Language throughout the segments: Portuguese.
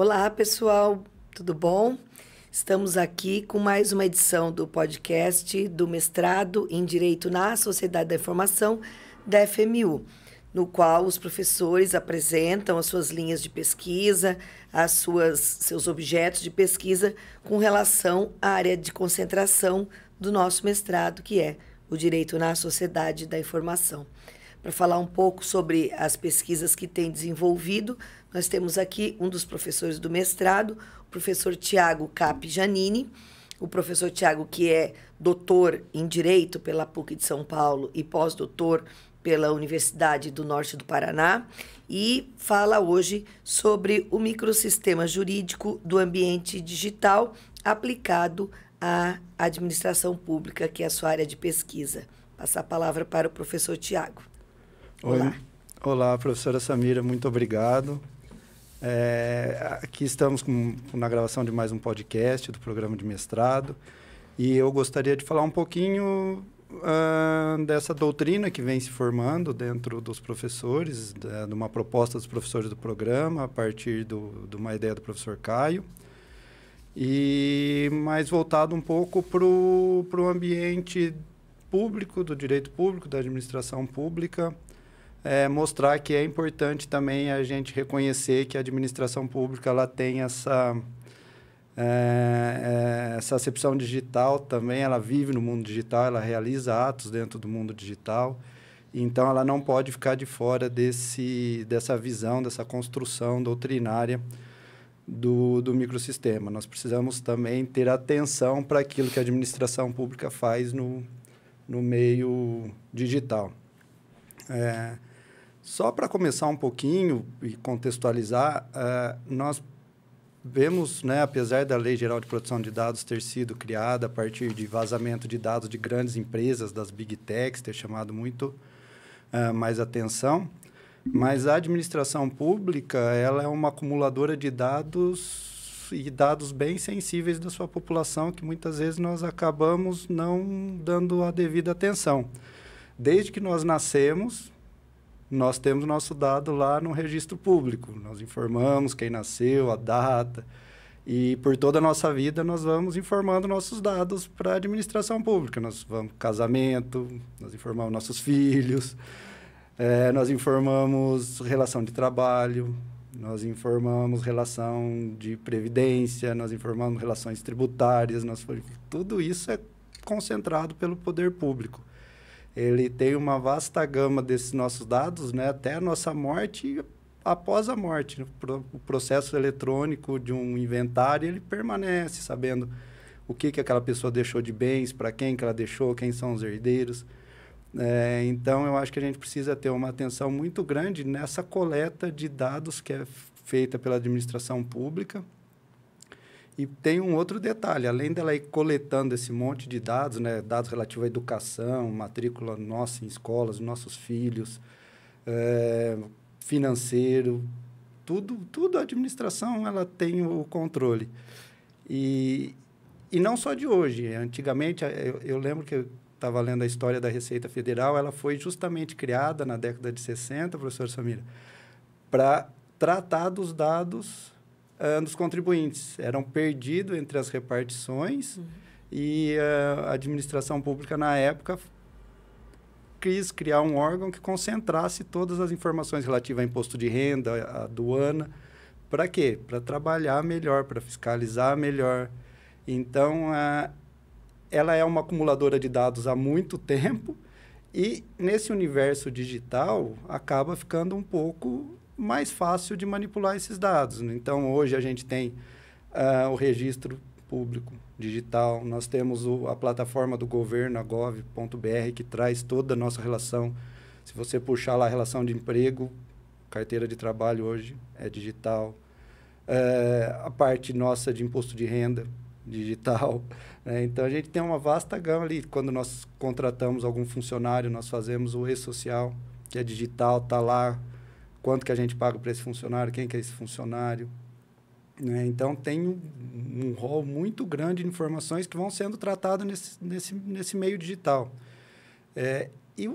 Olá, pessoal, tudo bom? Estamos aqui com mais uma edição do podcast do Mestrado em Direito na Sociedade da Informação da FMU, no qual os professores apresentam as suas linhas de pesquisa, as suas, seus objetos de pesquisa com relação à área de concentração do nosso mestrado, que é o Direito na Sociedade da Informação. Para falar um pouco sobre as pesquisas que tem desenvolvido, nós temos aqui um dos professores do mestrado, o professor Tiago Cap Janini, o professor Tiago, que é doutor em Direito pela PUC de São Paulo e pós-doutor pela Universidade do Norte do Paraná, e fala hoje sobre o microsistema jurídico do ambiente digital aplicado à administração pública, que é a sua área de pesquisa. Passar a palavra para o professor Tiago. Olá. Oi. Olá, professora Samira, muito obrigado é, aqui estamos com, na gravação de mais um podcast do programa de mestrado e eu gostaria de falar um pouquinho uh, dessa doutrina que vem se formando dentro dos professores, de uma proposta dos professores do programa a partir do, de uma ideia do professor Caio e mais voltado um pouco para o ambiente público, do direito público, da administração pública é, mostrar que é importante também a gente reconhecer que a administração pública ela tem essa é, é, essa acepção digital também ela vive no mundo digital ela realiza atos dentro do mundo digital então ela não pode ficar de fora desse dessa visão dessa construção doutrinária do, do microsistema nós precisamos também ter atenção para aquilo que a administração pública faz no no meio digital é, só para começar um pouquinho e contextualizar, uh, nós vemos, né, apesar da Lei Geral de Proteção de Dados ter sido criada a partir de vazamento de dados de grandes empresas, das Big Techs, ter chamado muito uh, mais atenção, mas a administração pública ela é uma acumuladora de dados e dados bem sensíveis da sua população que muitas vezes nós acabamos não dando a devida atenção. Desde que nós nascemos, nós temos nosso dado lá no registro público. Nós informamos quem nasceu, a data. E por toda a nossa vida nós vamos informando nossos dados para a administração pública. Nós vamos casamento, nós informamos nossos filhos, é, nós informamos relação de trabalho, nós informamos relação de previdência, nós informamos relações tributárias, nós tudo isso é concentrado pelo poder público ele tem uma vasta gama desses nossos dados, né, até a nossa morte e após a morte. O processo eletrônico de um inventário, ele permanece sabendo o que, que aquela pessoa deixou de bens, para quem que ela deixou, quem são os herdeiros. É, então, eu acho que a gente precisa ter uma atenção muito grande nessa coleta de dados que é feita pela administração pública, e tem um outro detalhe, além dela ir coletando esse monte de dados, né, dados relativos à educação, matrícula nossa em escolas, nossos filhos, é, financeiro, tudo, tudo a administração ela tem o controle. E, e não só de hoje. Antigamente, eh, eu, eu lembro que estava lendo a história da Receita Federal, ela foi justamente criada na década de 60, professor Samira, para tratar dos dados uh, contribuintes. Eram perdidos entre as repartições uhum. e uh, a administração pública, na época, quis criar um órgão que concentrasse todas as informações relativas a imposto de renda, a aduana. Para quê? Para trabalhar melhor, para fiscalizar melhor. Então, uh, ela é uma acumuladora de dados há muito tempo. E nesse universo digital acaba ficando um pouco mais fácil de manipular esses dados. Né? Então, hoje a gente tem uh, o registro público digital, nós temos o, a plataforma do governo, a gov.br, que traz toda a nossa relação. Se você puxar lá a relação de emprego, carteira de trabalho hoje é digital. Uh, a parte nossa de imposto de renda, digital. Né? Então, a gente tem uma vasta gama ali. Quando nós contratamos algum funcionário, nós fazemos o e-social, que é digital, está lá quanto que a gente paga para esse funcionário, quem que é esse funcionário. Né? Então, tem um, um rol muito grande de informações que vão sendo tratadas nesse, nesse, nesse meio digital. É, e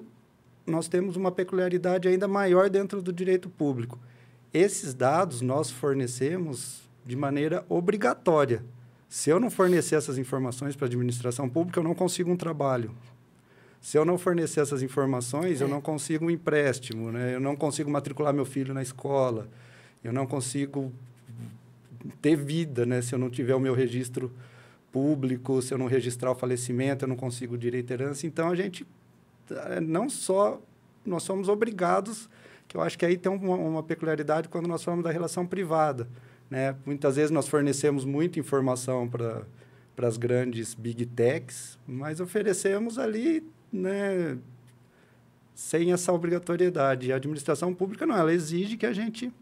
nós temos uma peculiaridade ainda maior dentro do direito público. Esses dados nós fornecemos de maneira obrigatória. Se eu não fornecer essas informações para a administração pública, eu não consigo um trabalho. Se eu não fornecer essas informações, é. eu não consigo um empréstimo, né? eu não consigo matricular meu filho na escola, eu não consigo ter vida né? se eu não tiver o meu registro público, se eu não registrar o falecimento, eu não consigo direito à herança. Então, a gente eh, não só... Nós somos obrigados, que eu acho que aí tem uma, uma peculiaridade quando nós falamos da relação privada. Né? Muitas vezes nós fornecemos muita informação para para as grandes big techs, mas oferecemos ali né, sem essa obrigatoriedade. A administração pública não, ela exige que a gente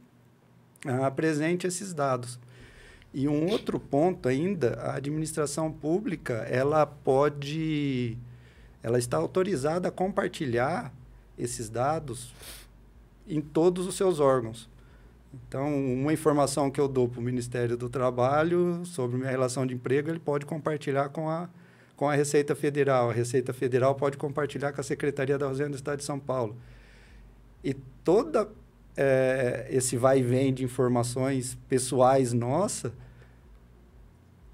ah, apresente esses dados. E um outro ponto ainda, a administração pública, ela pode ela está autorizada a compartilhar esses dados em todos os seus órgãos. Então, uma informação que eu dou para o Ministério do Trabalho sobre minha relação de emprego, ele pode compartilhar com a com a Receita Federal. A Receita Federal pode compartilhar com a Secretaria da Fazenda do Estado de São Paulo. E toda é, esse vai e vem de informações pessoais nossa,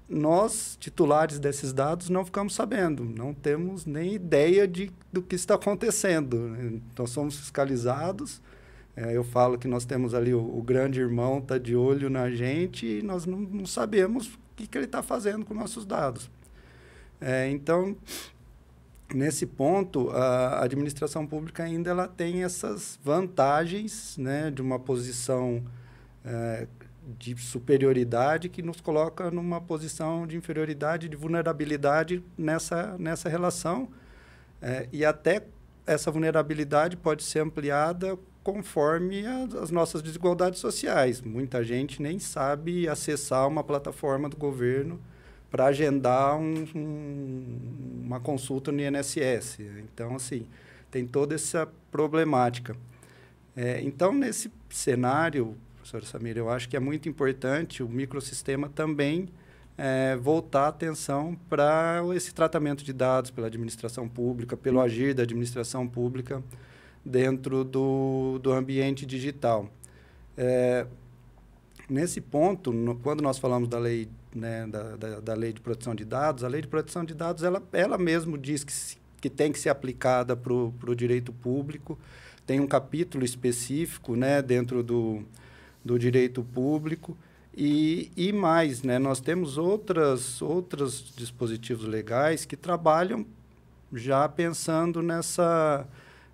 nós, titulares desses dados, não ficamos sabendo, não temos nem ideia de, do que está acontecendo. Nós somos fiscalizados, é, eu falo que nós temos ali o, o grande irmão está de olho na gente e nós não, não sabemos o que, que ele está fazendo com nossos dados. É, então, nesse ponto, a administração pública ainda ela tem essas vantagens né, de uma posição é, de superioridade que nos coloca numa posição de inferioridade, de vulnerabilidade nessa, nessa relação. É, e até essa vulnerabilidade pode ser ampliada conforme a, as nossas desigualdades sociais. Muita gente nem sabe acessar uma plataforma do governo para agendar um, um, uma consulta no INSS. Então, assim, tem toda essa problemática. É, então, nesse cenário, professora Samir, eu acho que é muito importante o microsistema também é, voltar atenção para esse tratamento de dados pela administração pública, pelo agir da administração pública dentro do, do ambiente digital. É, nesse ponto, no, quando nós falamos da lei né, da, da, da, lei de proteção de dados, a lei de proteção de dados, ela, ela mesmo diz que, se, que tem que ser aplicada para o direito público, tem um capítulo específico né, dentro do, do direito público, e, e mais, né, nós temos outras, outros dispositivos legais que trabalham já pensando nessa,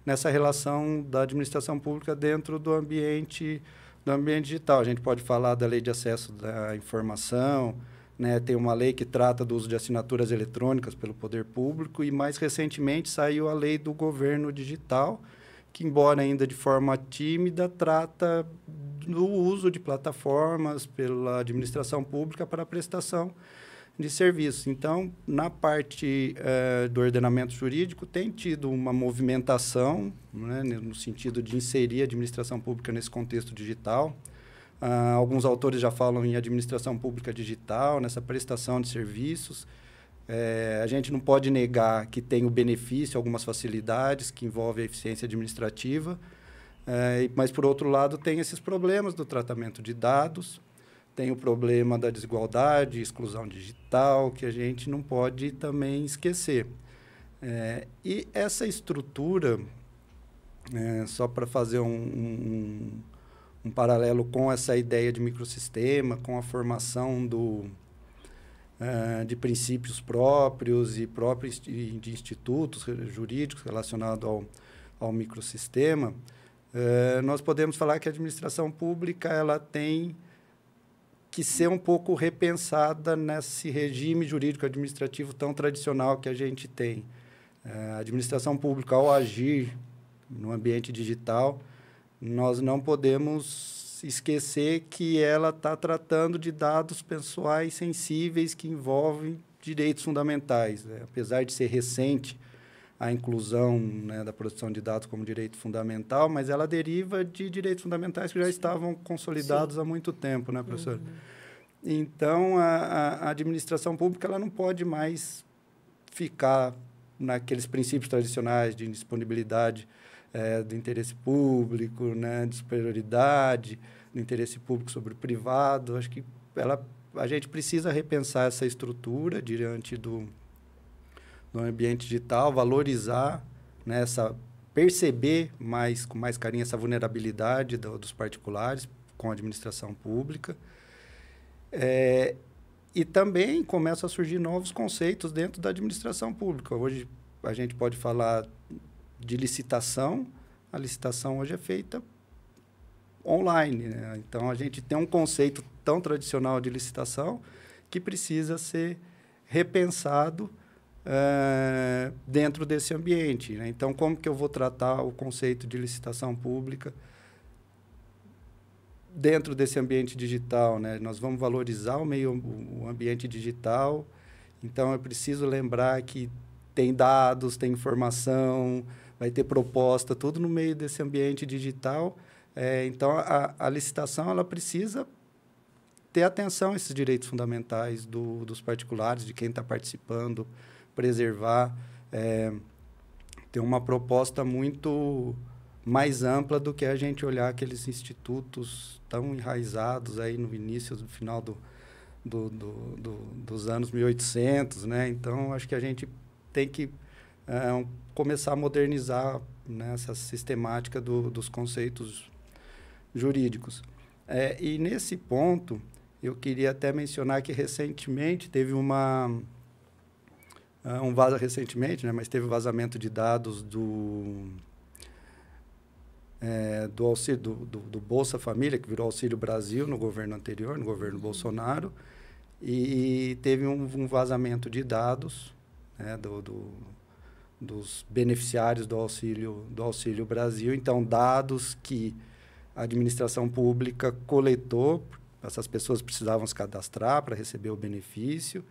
nessa relação da administração pública dentro do ambiente do ambiente digital. A gente pode falar da lei de acesso da informação, né, tem uma lei que trata do uso de assinaturas eletrônicas pelo poder público e mais recentemente saiu a lei do governo digital, que embora ainda de forma tímida trata do uso de plataformas pela administração pública para prestação de serviços. Então, na parte eh, do ordenamento jurídico, tem tido uma movimentação né, no sentido de inserir a administração pública nesse contexto digital. Ah, alguns autores já falam em administração pública digital, nessa prestação de serviços. É, a gente não pode negar que tem o benefício, algumas facilidades que envolvem a eficiência administrativa, é, mas, por outro lado, tem esses problemas do tratamento de dados, tem o problema da desigualdade, exclusão digital, que a gente não pode também esquecer. É, e essa estrutura, é, só para fazer um, um um paralelo com essa ideia de microsistema, com a formação do, uh, de princípios próprios e próprios de institutos jurídicos relacionados ao, ao microsistema, uh, nós podemos falar que a administração pública ela tem que ser um pouco repensada nesse regime jurídico administrativo tão tradicional que a gente tem. Uh, a administração pública, ao agir no ambiente digital, nós não podemos esquecer que ela está tratando de dados pessoais sensíveis que envolvem direitos fundamentais. Né? Apesar de ser recente a inclusão né, da produção de dados como direito fundamental, mas ela deriva de direitos fundamentais que já estavam consolidados Sim. há muito tempo, né, professor? Uhum. Então, a, a, administração pública ela não pode mais ficar naqueles princípios tradicionais de indisponibilidade é, do interesse público, né, de superioridade, do interesse público sobre o privado. Acho que ela, a gente precisa repensar essa estrutura diante do, do ambiente digital, valorizar né, essa perceber mais com mais carinho essa vulnerabilidade do, dos particulares com a administração pública. É, e também começam a surgir novos conceitos dentro da administração pública. Hoje a gente pode falar de licitação, a licitação hoje é feita online. Né? Então, a gente tem um conceito tão tradicional de licitação que precisa ser repensado uh, dentro desse ambiente. Né? Então, como que eu vou tratar o conceito de licitação pública dentro desse ambiente digital? Né? Nós vamos valorizar o meio o ambiente digital. Então, eu preciso lembrar que tem dados, tem informação, vai ter proposta, tudo no meio desse ambiente digital. É, então, a, a, licitação ela precisa ter atenção a esses direitos fundamentais do, dos particulares, de quem está participando, preservar. É, ter uma proposta muito mais ampla do que a gente olhar aqueles institutos tão enraizados aí no início, no final do, do, do, do, dos anos 1800, né? Então, acho que a gente tem que é, é começar a modernizar né, essa sistemática do, dos conceitos jurídicos. É, e nesse ponto, eu queria até mencionar que recentemente teve uma. É, um vaza recentemente, né, mas teve vazamento de dados do. É, do auxílio do, do, do, Bolsa Família, que virou Auxílio Brasil no governo anterior, no governo Bolsonaro, e teve um, um vazamento de dados né, do, do dos beneficiários do auxílio do auxílio Brasil então dados que a administração pública coletou essas pessoas precisavam se cadastrar para receber o benefício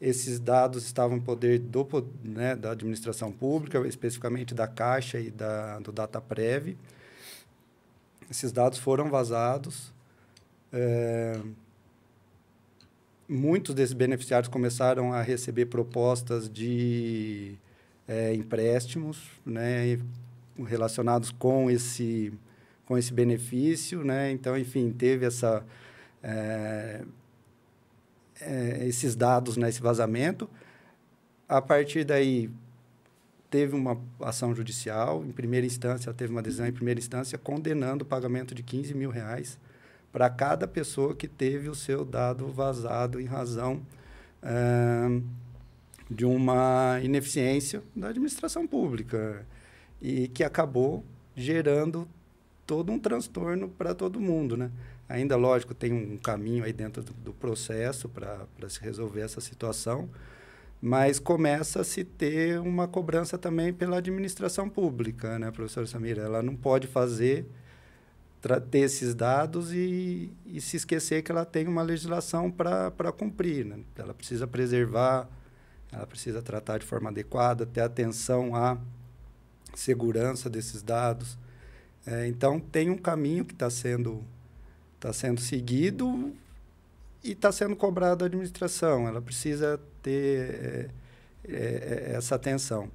esses dados estavam em poder do, né, da administração pública especificamente da Caixa e da do DataPrev esses dados foram vazados é, muitos desses beneficiários começaram a receber propostas de é, empréstimos né, relacionados com esse, com esse benefício. Né? Então, enfim, teve essa, é, é, esses dados, né, esse vazamento. A partir daí, teve uma ação judicial, em primeira instância, teve uma decisão em primeira instância condenando o pagamento de 15 mil reais para cada pessoa que teve o seu dado vazado em razão. Uh, de uma ineficiência da administração pública e que acabou gerando todo um transtorno para todo mundo, né? Ainda, lógico, tem um caminho aí dentro do, do processo para se resolver essa situação, mas começa a se ter uma cobrança também pela administração pública, né, professora Samira? Ela não pode fazer, ter esses dados e, e se esquecer que ela tem uma legislação para cumprir, né? Ela precisa preservar ela precisa tratar de forma adequada, ter atenção à segurança desses dados. É, então, tem um caminho que está sendo, tá sendo seguido e está sendo cobrado à administração. Ela precisa ter é, é, é essa atenção.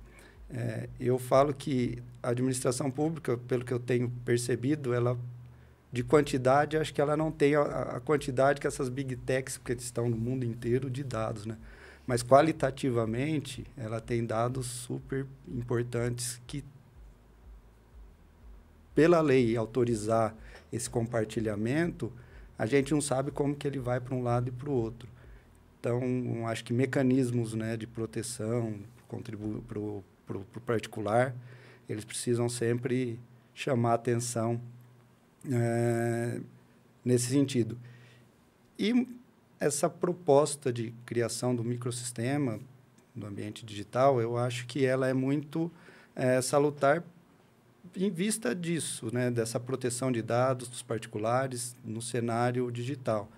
É, eu falo que a administração pública, pelo que eu tenho percebido, ela de quantidade, acho que ela não tem a, a quantidade que essas big techs, porque estão no mundo inteiro, de dados, né? Mas qualitativamente, ela tem dados super importantes que, pela lei autorizar esse compartilhamento, a gente não sabe como que ele vai para um lado e para o outro. Então, acho que mecanismos né, de proteção para o pro, pro particular, eles precisam sempre chamar atenção é, nesse sentido. E essa proposta de criação do microsistema do ambiente digital, eu acho que ela é muito é, salutar em vista disso, né, dessa proteção de dados dos particulares no cenário digital,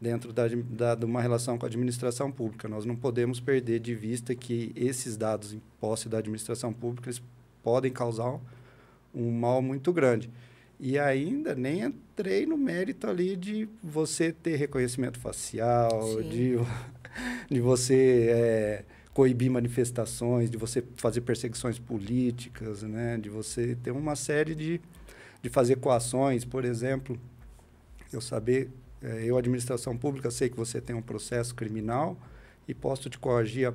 dentro da, da, de uma relação com a administração pública. Nós não podemos perder de vista que esses dados em posse da administração pública eles podem causar um mal muito grande. E ainda nem entrei no mérito ali de você ter reconhecimento facial, de, de você é, coibir manifestações, de você fazer perseguições políticas, né? de você ter uma série de, de fazer coações, por exemplo. Eu saber, é, eu, administração pública, sei que você tem um processo criminal e posso te coagir a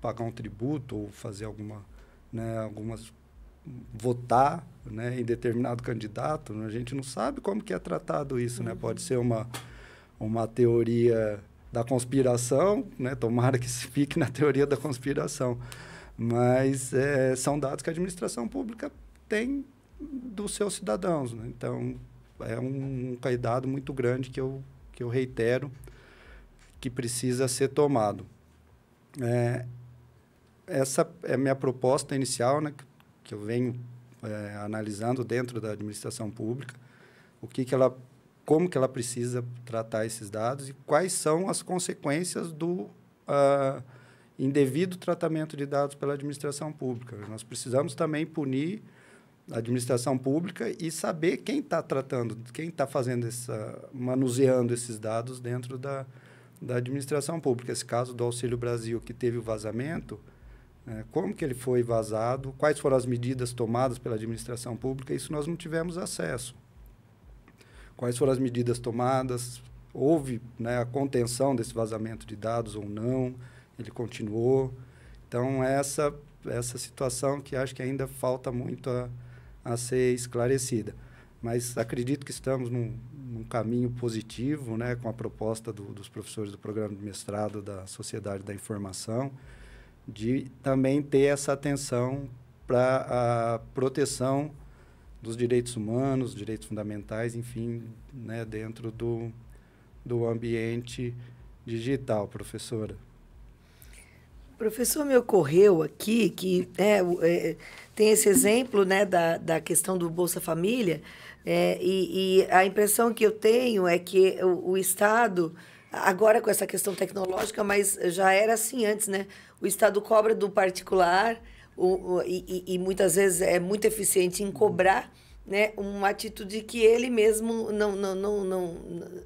pagar um tributo ou fazer alguma, né, algumas votar né, em determinado candidato, né, a gente não sabe como que é tratado isso, uhum. né? Pode ser uma, uma teoria da conspiração, né? Tomara que se fique na teoria da conspiração. Mas é, são dados que a administração pública tem dos seus cidadãos, né? Então, é um, cuidado muito grande que eu, que eu reitero que precisa ser tomado. É, essa é a minha proposta inicial, né? que eu venho é, analisando dentro da administração pública, o que, que ela, como que ela precisa tratar esses dados e quais são as consequências do uh, indevido tratamento de dados pela administração pública. Nós precisamos também punir a administração pública e saber quem está tratando, quem está fazendo essa, manuseando esses dados dentro da, da administração pública. Esse caso do Auxílio Brasil que teve o vazamento, né? como que ele foi vazado, quais foram as medidas tomadas pela administração pública, isso nós não tivemos acesso. Quais foram as medidas tomadas, houve né, a contenção desse vazamento de dados ou não, ele continuou. Então, essa, essa situação que acho que ainda falta muito a, a ser esclarecida. Mas acredito que estamos num, num caminho positivo, né, com a proposta do, dos professores do programa de mestrado da Sociedade da Informação, de também ter essa atenção para a proteção dos direitos humanos, direitos fundamentais, enfim, né, dentro do, do ambiente digital, professora. Professor, me ocorreu aqui que é, é, tem esse exemplo né, da, da questão do Bolsa Família, é, e, e, a impressão que eu tenho é que o, o Estado agora com essa questão tecnológica, mas já era assim antes, né? O Estado cobra do particular o, o, e, e, muitas vezes é muito eficiente em cobrar né, uma atitude que ele mesmo não, não, não, não,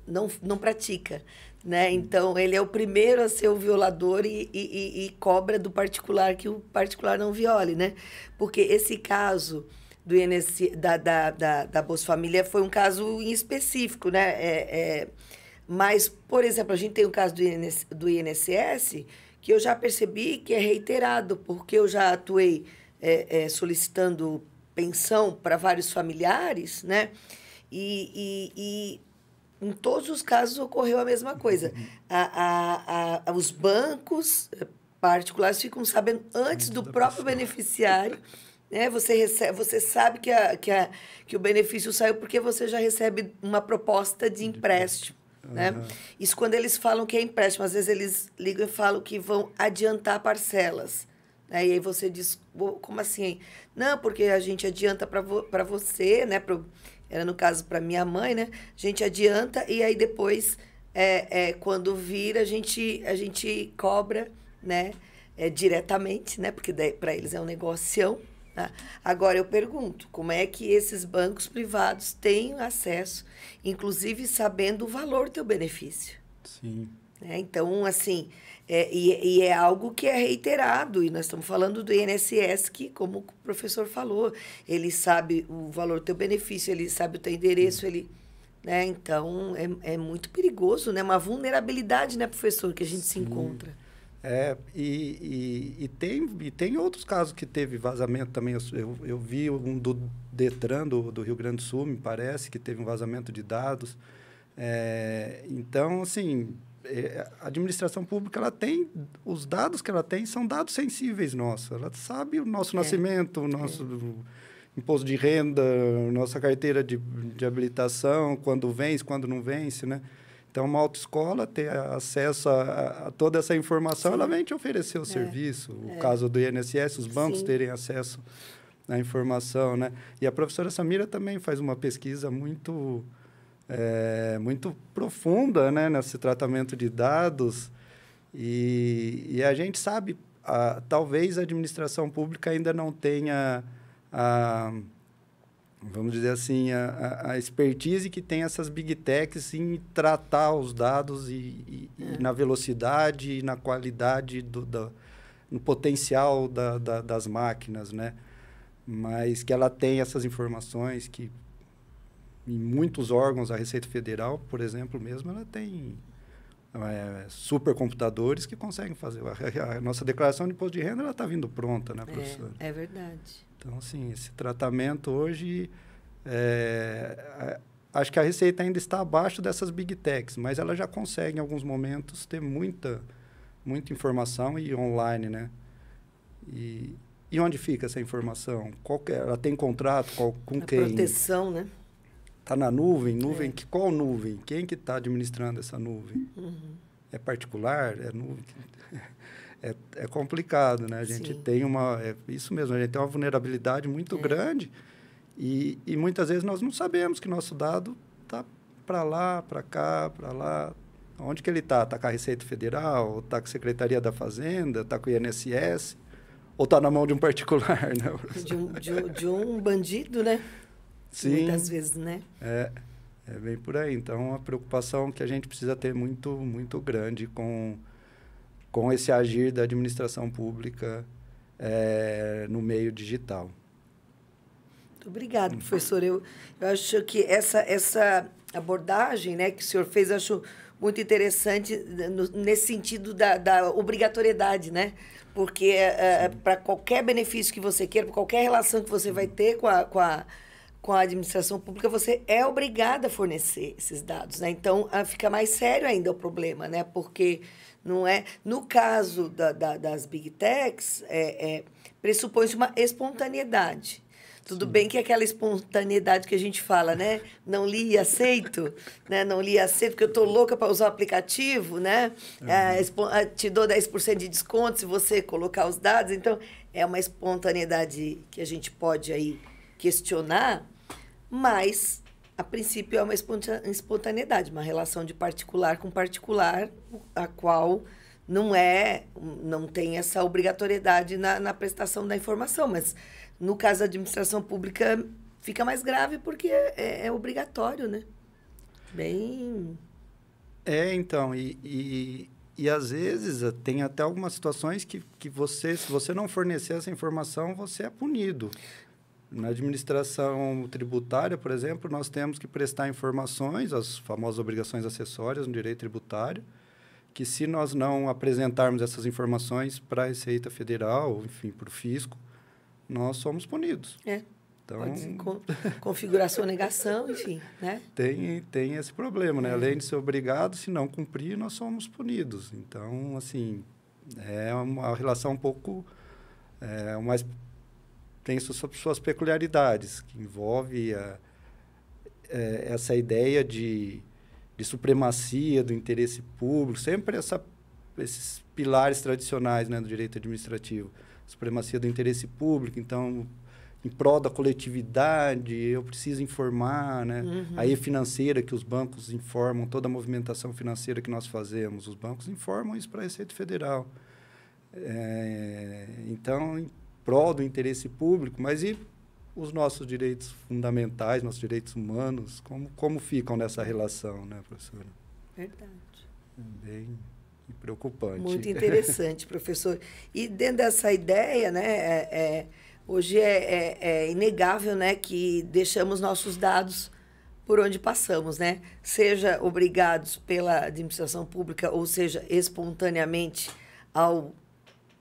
não, não pratica. Né? Então, ele é o primeiro a ser o violador e, e, e cobra do particular que o particular não viole. Né? Porque esse caso do INSS, da, da, da, da Bolsa Família foi um caso em específico. Né? É, é mas, por exemplo, a gente tem o caso do INSS, do INSS que eu já percebi que é reiterado, porque eu já atuei é, é, solicitando pensão para vários familiares, né? E, e, e, em todos os casos ocorreu a mesma coisa. A, a, a, os bancos eh, particulares ficam sabendo antes do próprio beneficiário. Né? Você, recebe, você sabe que, a, que, a, que o benefício saiu porque você já recebe uma proposta de empréstimo. Né? Uhum. Isso quando eles falam que é empréstimo, às vezes eles ligam e falam que vão adiantar parcelas. Né? E aí você diz, como assim? Não, porque a gente adianta para vo você, né? Pro, era no caso para minha mãe, né? A gente adianta e aí depois, é, é, quando vira, a gente, a gente cobra, né? É, diretamente, né? Porque para eles é um negocião, né? Agora, eu pergunto, como é que esses bancos privados têm acesso, inclusive sabendo o valor do teu benefício? Sim. É, então, assim, é, e, e, é algo que é reiterado, e nós estamos falando do INSS, que, como o professor falou, ele sabe o valor do teu benefício, ele sabe o teu endereço, ele... Né? Então, é, é muito perigoso, né? Uma vulnerabilidade, né, professor, que a gente Sim. se encontra. É, e, e, e, tem, e tem outros casos que teve vazamento também. Eu, eu vi um do Detran, do, do Rio Grande do Sul, me parece, que teve um vazamento de dados. É, então, assim, é, a administração pública, ela tem, os dados que ela tem são dados sensíveis nossos. Ela sabe o nosso é. nascimento, o nosso é. imposto de renda, nossa carteira de, de habilitação, quando vence, quando não vence, né? Então, uma autoescola ter acesso a, a toda essa informação, Sim. ela vem te oferecer o é. serviço. O é. caso do INSS, os bancos Sim. terem acesso à informação, né? E a professora Samira também faz uma pesquisa muito, é, muito profunda, né? Nesse tratamento de dados. E, e a gente sabe, a, talvez a administração pública ainda não tenha... A, vamos dizer assim, a, a, expertise que tem essas big techs em tratar os dados e, e, é. e na velocidade e na qualidade do, do no potencial da, da, das máquinas, né? Mas que ela tem essas informações que em muitos órgãos, a Receita Federal, por exemplo, mesmo, ela tem é, supercomputadores que conseguem fazer. A, a, nossa declaração de imposto de renda, ela está vindo pronta, né, é, professora? É, é verdade. Então, assim, esse tratamento hoje, é, acho que a receita ainda está abaixo dessas big techs, mas ela já consegue, em alguns momentos, ter muita, muita informação e online, né? E, e onde fica essa informação? Qual que, é, ela tem contrato qual, com a quem? proteção, né? Está na nuvem? Nuvem? É. Que, qual nuvem? Quem que está administrando essa nuvem? Uhum. É particular? É nuvem? é, é complicado, né? A gente Sim. tem uma... É isso mesmo, a gente tem uma vulnerabilidade muito é. grande e, e muitas vezes nós não sabemos que nosso dado está para lá, para cá, para lá. Onde que ele está? Está com a Receita Federal? Está com a Secretaria da Fazenda? Está com o INSS? Ou está na mão de um particular, né? De um, de de um bandido, né? Sim. Muitas vezes, né? É. É bem por aí. Então, é a preocupação que a gente precisa ter muito, muito grande com com esse agir da administração pública é, no meio digital. Muito obrigada, professor. Eu, eu acho que essa, essa abordagem né, que o senhor fez, acho muito interessante né, nesse sentido da, da, obrigatoriedade, né? Porque eh, eh, para qualquer benefício que você queira, para qualquer relação que você vai ter com a, com a com a administração pública, você é obrigada a fornecer esses dados. Né? Então, ah, fica mais sério ainda o problema, né? porque não é. No caso da, da, das big techs, é, é, pressupõe-se uma espontaneidade. Tudo Sim. bem que aquela espontaneidade que a gente fala, né? Não li e aceito, né? Não li e aceito, porque eu estou louca para usar o aplicativo, né? Uhum. É, ah, te dou 10% de desconto se você colocar os dados. Então, é uma espontaneidade que a gente pode aí questionar, mas, a princípio, é uma espontaneidade, uma relação de particular com particular, a qual não é, não tem essa obrigatoriedade na, na prestação da informação, mas no caso da administração pública fica mais grave porque é, é, é obrigatório, né? Bem. É, então, e, e, e, às vezes eh, tem até algumas situações que, que você, se você não fornecer essa informação, você é punido. Na administração tributária, por exemplo, nós temos que prestar informações, as famosas obrigações acessórias no direito tributário, que se nós não apresentarmos essas informações para a Receita Federal, enfim, para o fisco, nós somos punidos. É. Então, con configuração negação, enfim, né? Tem, tem esse problema, né? É. Além de ser obrigado, se não cumprir, nós somos punidos. Então, assim, é uma relação um pouco é, mais tem suas peculiaridades, que envolve a, é, essa ideia de, de supremacia do interesse público, sempre essa, esses pilares tradicionais né, do direito administrativo, supremacia do interesse público, então em prol da coletividade, eu preciso informar, né? Uhum. Aí financeira que os bancos informam toda a movimentação financeira que nós fazemos, os bancos informam isso para a Receita Federal. É, então prol do interesse público, mas e os nossos direitos fundamentais, nossos direitos humanos, como, como ficam nessa relação, né, professora? Verdade. Bem preocupante. Muito interessante, professor. E dentro dessa ideia, né, é, é, hoje é, é, é, inegável né, que deixamos nossos dados por onde passamos, né? Seja obrigados pela administração pública ou seja espontaneamente ao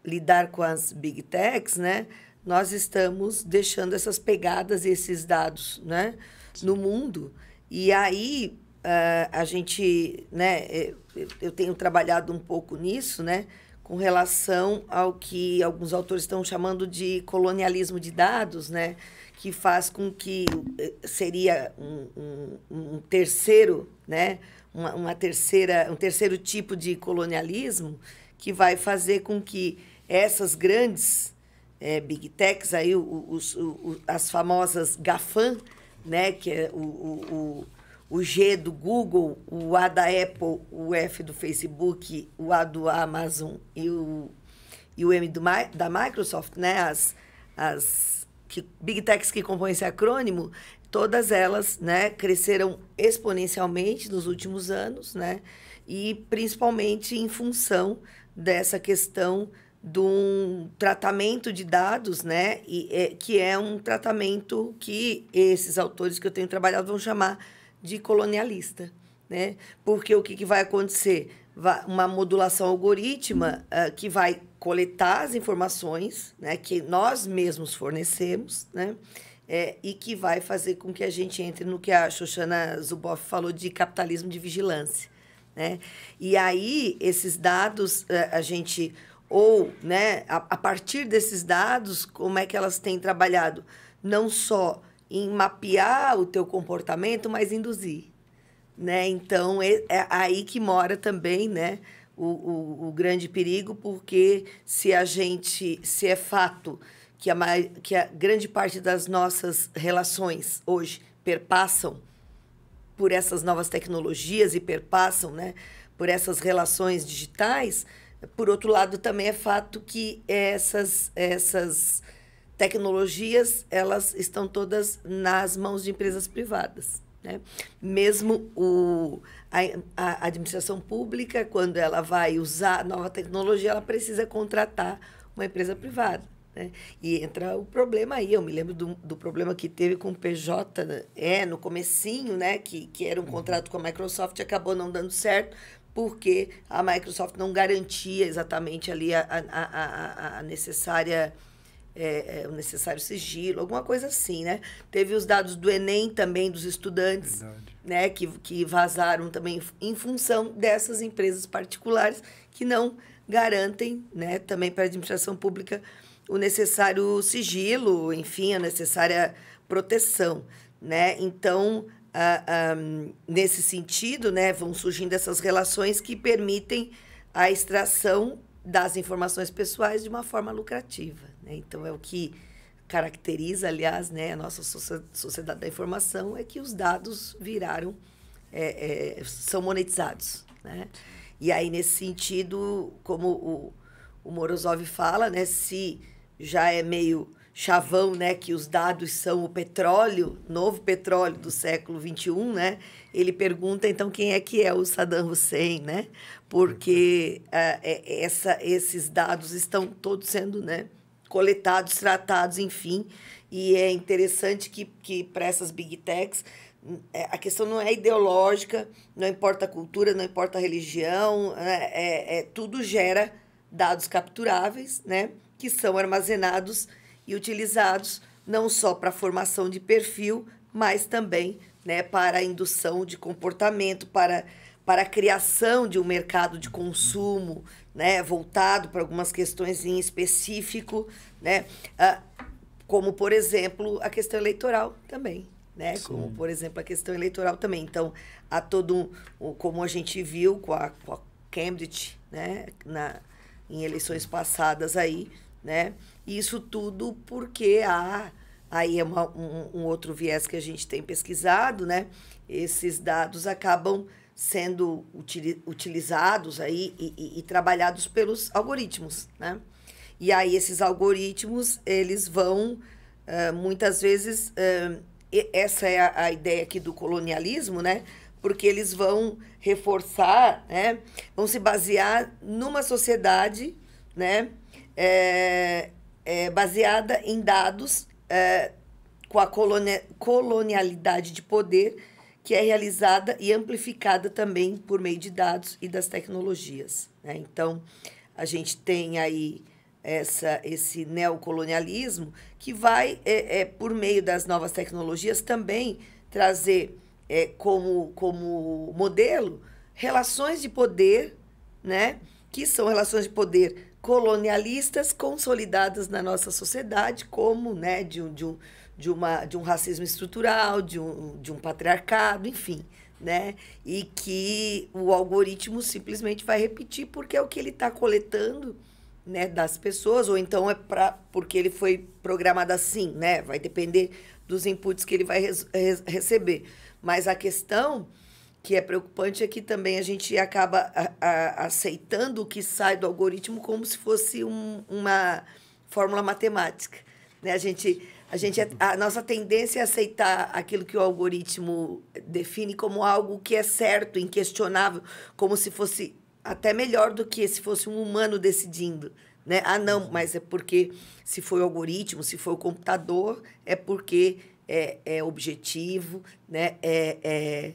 lidar com as big techs, né? Nós estamos deixando essas pegadas, esses dados, né? No mundo. E aí uh, a gente, né? Eh, eu tenho trabalhado um pouco nisso, né? Com relação ao que alguns autores estão chamando de colonialismo de dados, né? que faz com que eh, seria um, um, um terceiro, né? Uma, uma, terceira, um terceiro tipo de colonialismo que vai fazer com que essas grandes é, big techs, aí, os, os, os, as famosas gafan né, que é o, o, o, o G do Google, o A da Apple, o F do Facebook, o A do Amazon e o, e o M do, da Microsoft, né, as, as que, big techs que compõem esse acrônimo, todas elas né, cresceram exponencialmente nos últimos anos, né, e principalmente em função dessa questão de um tratamento de dados, né? E, é, que é um tratamento que esses autores que eu tenho trabalhado vão chamar de colonialista, né? Porque o que, que vai acontecer? Vai, uma modulação algorítmica uh, ah, que vai coletar as informações, né? Que nós mesmos fornecemos, né? É, e que vai fazer com que a gente entre no que a Shoshana Zuboff falou de capitalismo de vigilância, né? E aí esses dados uh, a gente ou, né, a, a partir desses dados, como é que elas têm trabalhado não só em mapear o teu comportamento, mas induzir, né? Então é, é aí que mora também, né? O, o, o, grande perigo, porque se a gente, se é fato que a, que a grande parte das nossas relações hoje perpassam por essas novas tecnologias e perpassam né, por essas relações digitais, por outro lado, também é fato que essas, essas tecnologias elas estão todas nas mãos de empresas privadas. Né? Mesmo o, a, a, administração pública, quando ela vai usar nova tecnologia, ela precisa contratar uma empresa privada. Né? E entra o problema aí. Eu me lembro do, do problema que teve com o PJ né? é, no comecinho, né? que, que era um contrato com a Microsoft, acabou não dando certo, porque a Microsoft não garantia exatamente ali a, a, a, a necessária. É, é, o necessário sigilo, alguma coisa assim, né? Teve os dados do Enem também, dos estudantes, Verdade. né? Que, que vazaram também em função dessas empresas particulares que não garantem, né? Também para a administração pública o necessário sigilo, enfim, a necessária proteção, né? Então, ah, ah, nesse sentido, né, vão surgindo essas relações que permitem a extração das informações pessoais de uma forma lucrativa. Né? Então, é o que caracteriza, aliás, né, a nossa sociedade da informação é que os dados viraram, é, é, são monetizados. Né? E aí, nesse sentido, como o, o Morozov fala, né, se já é meio chavão, né, que os dados são o petróleo, novo petróleo do século 21, né? Ele pergunta então quem é que é o Saddam Hussein, né? Porque uh, essa, esses dados estão todos sendo, né, coletados, tratados, enfim. E é interessante que, que para essas big techs é, a questão não é ideológica, não importa a cultura, não importa a religião, né, é, é, tudo gera dados capturáveis, né, que são armazenados e utilizados não só para formação de perfil, mas também né, para a indução de comportamento, para, para a criação de um mercado de consumo né, voltado para algumas questões em específico, né, ah, como, por exemplo, a questão eleitoral também. Né? Como, por exemplo, a questão eleitoral também. Então, há todo um, como a gente viu com a, com a Cambridge, né, na, em eleições passadas aí, né? Isso tudo porque há aí é uma, um, um, outro viés que a gente tem pesquisado, né? Esses dados acabam sendo util, utilizados aí e, e, e trabalhados pelos algoritmos, né? E aí esses algoritmos eles vão uh, muitas vezes uh, essa é a, a, ideia aqui do colonialismo, né? Porque eles vão reforçar, né? Vão se basear numa sociedade, né? é, é baseada em dados é, com a colonia, colonialidade de poder que é realizada e amplificada também por meio de dados e das tecnologias. Né? Então, a gente tem aí essa, esse neocolonialismo que vai, é, é, por meio das novas tecnologias, também trazer é, como, como modelo relações de poder, né? que são relações de poder colonialistas consolidadas na nossa sociedade como né, de, um, de, um, de, uma, de um racismo estrutural, de um, de um patriarcado, enfim. Né? E que o algoritmo simplesmente vai repetir porque é o que ele está coletando né, das pessoas, ou então é para porque ele foi programado assim, né? Vai depender dos inputs que ele vai receber. Mas a questão que é preocupante é que também a gente acaba a, a, aceitando o que sai do algoritmo como se fosse um, uma fórmula matemática. Né? A, gente, a, gente, a nossa tendência é aceitar aquilo que o algoritmo define como algo que é certo, inquestionável, como se fosse até melhor do que se fosse um humano decidindo. Né? Ah, não, mas é porque se foi o algoritmo, se foi o computador, é porque é, é objetivo, né? é, é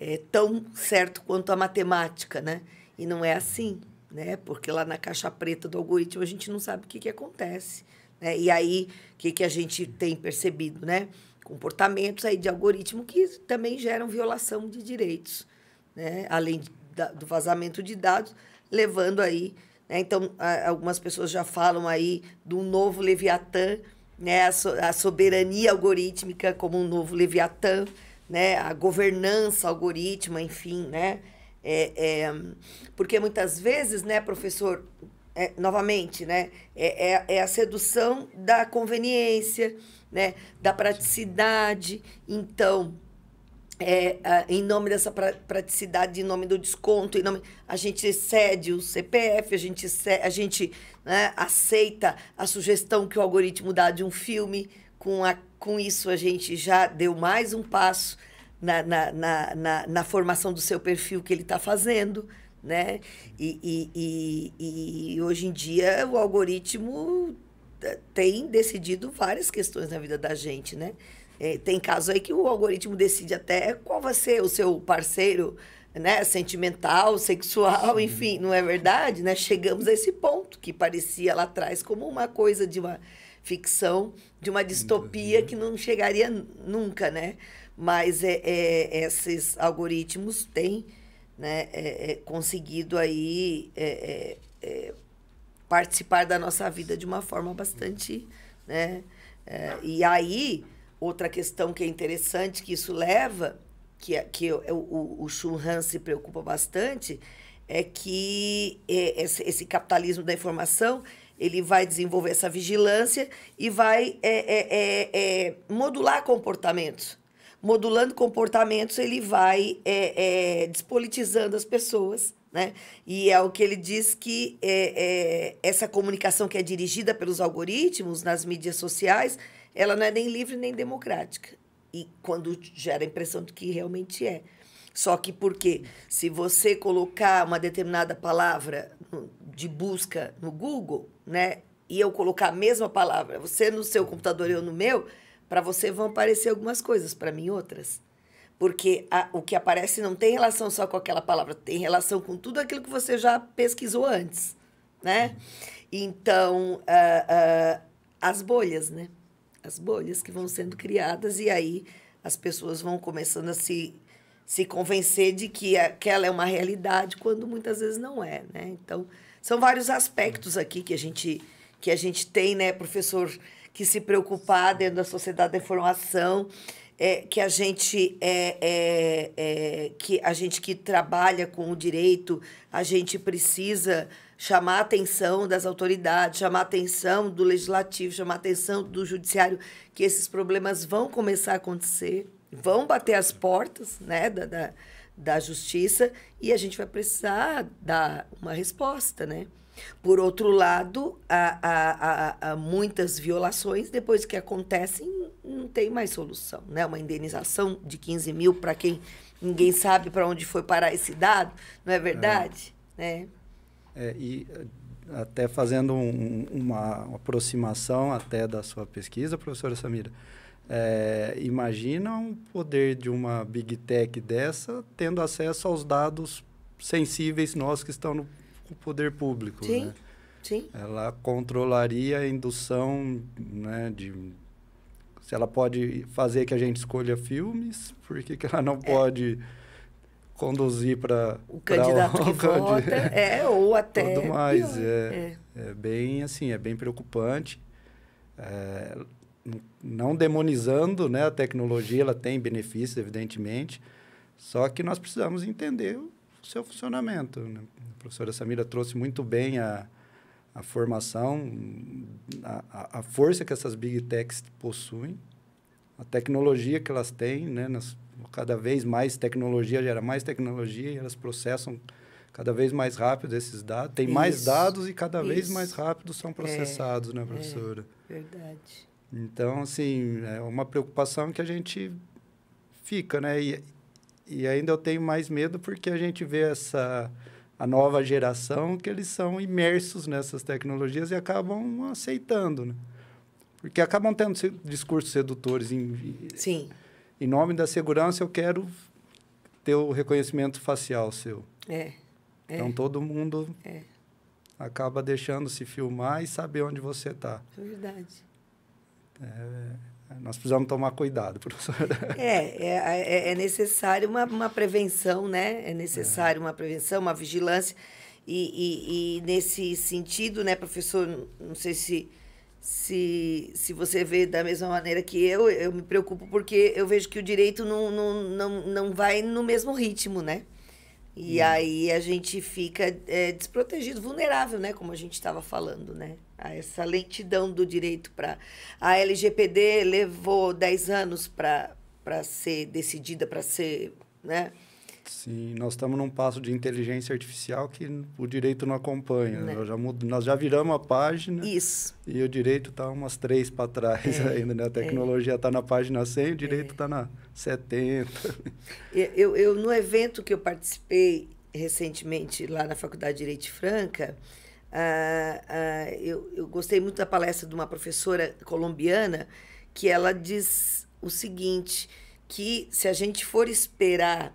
é tão certo quanto a matemática, né? E não é assim, né? Porque lá na caixa preta do algoritmo a gente não sabe o que, que acontece. Né? E aí, o que, que a gente tem percebido, né? Comportamentos aí de algoritmo que também geram violação de direitos, né? Além de, da, do vazamento de dados, levando aí... Né? Então, a, algumas pessoas já falam aí do novo Leviatã, né? a, so, a soberania algorítmica como um novo Leviatã, né, a governança, algoritmo, enfim, né? É, é, porque muitas vezes, né, professor, é, novamente, né, é, é, é a sedução da conveniência, né, da praticidade. Então, é, em nome dessa praticidade, em nome do desconto, em nome, a gente cede o CPF, a gente, cede, a gente né, aceita a sugestão que o algoritmo dá de um filme, com, a, com isso, a gente já deu mais um passo na, na, na, na, na formação do seu perfil que ele está fazendo. Né? E, e, e, e hoje em dia o algoritmo eh, tem decidido várias questões na vida da gente. Né? Eh, tem casos aí que o algoritmo decide até qual vai ser o seu parceiro né, sentimental, sexual, Sim. enfim, não é verdade? Né? Chegamos a esse ponto que parecia lá atrás como uma coisa de uma ficção de uma uhum. distopia que não chegaria nunca, né? Mas é, é esses algoritmos têm né, é, é, conseguido aí é, é, é, participar da nossa vida de uma forma bastante, né? e aí outra questão que é interessante que isso leva, que que o, o, o Shun Han se preocupa bastante, é que esse, esse capitalismo da informação ele vai desenvolver essa vigilância e vai é, é, é, é modular comportamentos. Modulando comportamentos, ele vai é, é, despolitizando as pessoas, né? E é o que ele diz que essa comunicação que é dirigida pelos algoritmos nas mídias sociais, ela não é nem livre nem democrática. E quando gera a impressão de que realmente é. Só que porque se você colocar uma determinada palavra de busca no Google, né? E eu colocar a mesma palavra, você no seu computador e eu no meu, para você vão aparecer algumas coisas, para mim outras. Porque a, o que aparece não tem relação só com aquela palavra, tem relação com tudo aquilo que você já pesquisou antes, né? Então, uh, uh, as bolhas, né? As bolhas que vão sendo criadas e aí as pessoas vão começando a se, se convencer de que aquela é uma realidade quando muitas vezes não é, né? Então, são vários aspectos aqui que a gente, que a gente tem, né, professor, que se preocupar dentro da sociedade da informação. É, que a gente é, é, é, que a gente que trabalha com o direito a gente precisa chamar a atenção das autoridades chamar a atenção do legislativo chamar a atenção do judiciário que esses problemas vão começar a acontecer vão bater as portas né da, da da justiça e a gente vai precisar dar uma resposta, né? Por outro lado, há, há, há, há muitas violações, depois que acontecem, não tem mais solução, né? Uma indenização de 15 mil para quem ninguém sabe para onde foi parar esse dado, não é verdade? É. é. é e eh, até fazendo um, uma aproximação até da sua pesquisa, professora Samira, é, imagina um poder de uma big tech dessa tendo acesso aos dados sensíveis nossos que estão no poder público. Sim, né? sim. Ela controlaria a indução né, de... Se ela pode fazer que a gente escolha filmes, por que, que ela não é. pode conduzir para o candidato pra, que vota, é ou até tudo mais é, é, é. bem assim é bem preocupante é, não demonizando né, a tecnologia, ela tem benefícios, evidentemente, só que nós precisamos entender o seu funcionamento. Né? A professora Samira trouxe muito bem a, a formação, a, a força que essas big techs possuem, a tecnologia que elas têm, né? Nas, cada vez mais tecnologia gera mais tecnologia e elas processam cada vez mais rápido esses dados. Tem isso, mais dados e cada isso. vez mais rápido são é, processados, né, é, né, professora? É, verdade. Então, assim, é uma preocupação que a gente fica, né? E, e ainda eu tenho mais medo porque a gente vê essa a nova geração que eles são imersos nessas tecnologias e acabam aceitando, né? Porque acabam tendo discursos sedutores em, Sim. Em nome da segurança, eu quero ter o reconhecimento facial seu. É. é. Então todo mundo é. acaba deixando se filmar e saber onde você está. É verdade. É, nós precisamos tomar cuidado, professor. É, é, é, é necessário uma, uma prevenção, né? É necessário é. uma prevenção, uma vigilância. E, e, e, nesse sentido, né, professor, não sei se, se, se você vê da mesma maneira que eu, eu me preocupo porque eu vejo que o direito não, não, não, não vai no mesmo ritmo, né? E uhum. aí a gente fica é, desprotegido, vulnerável, né? Como a gente estava falando, né? essa lentidão do direito para. A LGPD levou 10 anos para ser decidida, para ser. Né? Sim, nós estamos num passo de inteligência artificial que o direito não acompanha. Né? Já mud nós já viramos a página. Isso. E o direito está umas três para trás é, ainda, né? A é. tecnologia está é. na página 100, o direito está é. Tá na 70. Eu, eu, no evento que eu participei recentemente lá na Faculdade de Direito Franca, Uh, uh, eu, eu, gostei muito da palestra de uma professora colombiana que ela diz o seguinte que se a gente for esperar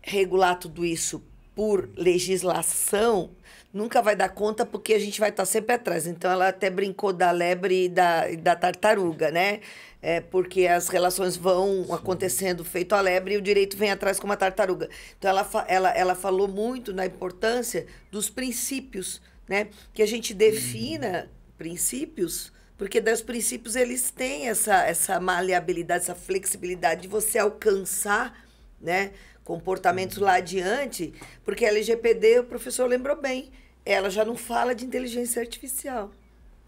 regular tudo isso por legislação nunca vai dar conta porque a gente vai estar sempre atrás então ela até brincou da lebre e da, e da tartaruga né é porque as relações vão Sim. acontecendo feito a lebre e o direito vem atrás como a tartaruga então ela, ela, ela falou muito na importância dos princípios né? Que a gente defina uhum. princípios, porque dos princípios eles têm essa, essa maleabilidade, essa flexibilidade de você alcançar, né? Comportamentos uhum. lá adiante, porque a LGPD, o professor lembrou bem, ela já não fala de inteligência artificial.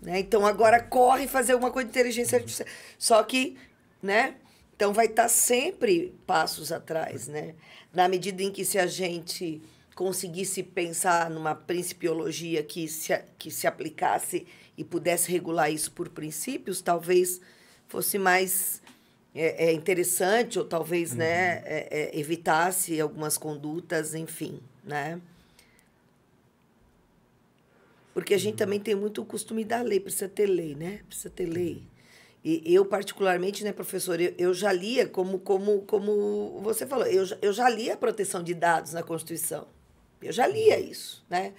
Né? Então agora corre fazer alguma coisa de inteligência uhum. artificial. Só que, né? Então vai estar sempre passos atrás, né? Na medida em que se a gente conseguisse pensar numa principiologia que se, que se aplicasse e pudesse regular isso por princípios, talvez fosse mais é, é interessante ou talvez né, uhum. né, é, evitasse algumas condutas, enfim, né? Porque a gente uhum. também tem muito o costume da lei, precisa ter lei, né? Precisa ter lei. E eu, particularmente, né, professor, eu, eu já lia, como, como, como você falou, eu, eu já li a proteção de dados na Constituição. Eu já lia isso, né?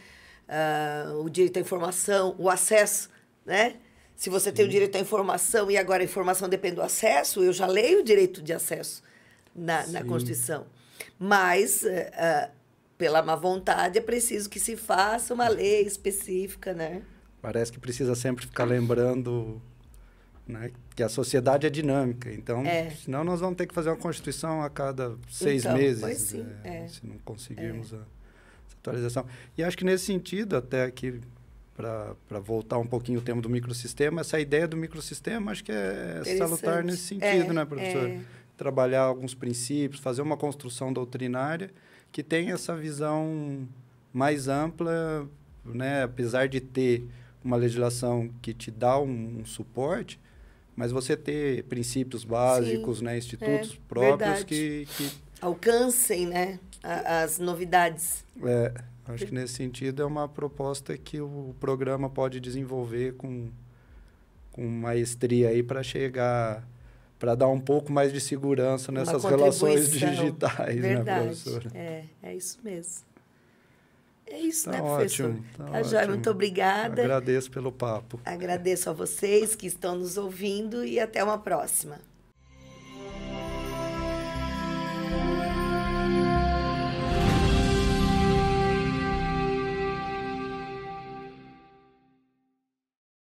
Uh, o direito à informação, o acesso, né? Se você Sim. tem o uhum. direito à informação e agora a informação depende do acesso, eu já leio o direito de acesso na, na Constituição. Mas, uh, pela má vontade, é preciso que se faça uma lei específica, né? Parece que precisa sempre ficar lembrando né? que a sociedade é dinâmica. Então, é. senão nós vamos ter que fazer uma Constituição a cada seis então, meses. Sim, é, é. Se não conseguirmos... É. A atualização. E acho que nesse sentido, até aqui, para voltar um pouquinho o tema do microsistema, essa ideia do microsistema acho que é salutar nesse sentido, é, né, professor? É. Trabalhar alguns princípios, fazer uma construção doutrinária que tem essa visão mais ampla, né? apesar de ter uma legislação que te dá um, um suporte, mas você ter princípios básicos, Sim, né? institutos é, próprios que, que alcancem, né? as novidades. É, acho que nesse sentido é uma proposta que o programa pode desenvolver com, com maestria aí para chegar para dar um pouco mais de segurança nessas relações digitais, né, Verdade. né, professora? É, é isso mesmo. É isso, tá né, professor? Ótimo, tá, tá joia, muito obrigada. agradeço pelo papo. Agradeço a vocês que estão nos ouvindo e até uma próxima.